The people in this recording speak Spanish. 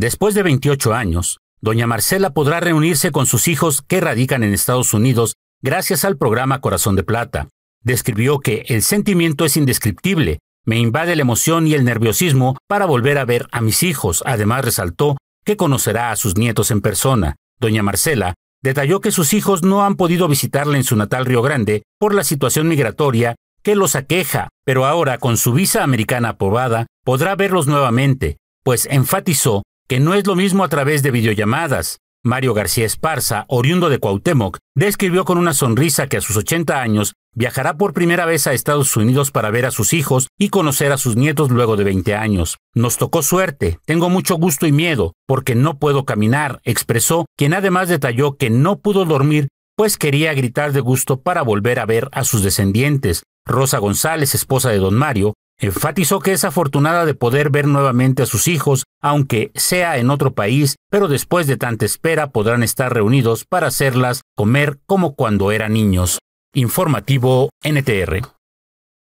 Después de 28 años, doña Marcela podrá reunirse con sus hijos que radican en Estados Unidos gracias al programa Corazón de Plata. Describió que el sentimiento es indescriptible, me invade la emoción y el nerviosismo para volver a ver a mis hijos. Además resaltó que conocerá a sus nietos en persona. Doña Marcela detalló que sus hijos no han podido visitarla en su natal Río Grande por la situación migratoria que los aqueja, pero ahora con su visa americana aprobada podrá verlos nuevamente, pues enfatizó que no es lo mismo a través de videollamadas. Mario García Esparza, oriundo de Cuauhtémoc, describió con una sonrisa que a sus 80 años viajará por primera vez a Estados Unidos para ver a sus hijos y conocer a sus nietos luego de 20 años. Nos tocó suerte, tengo mucho gusto y miedo, porque no puedo caminar, expresó, quien además detalló que no pudo dormir, pues quería gritar de gusto para volver a ver a sus descendientes. Rosa González, esposa de don Mario, Enfatizó que es afortunada de poder ver nuevamente a sus hijos, aunque sea en otro país, pero después de tanta espera podrán estar reunidos para hacerlas comer como cuando eran niños. Informativo NTR.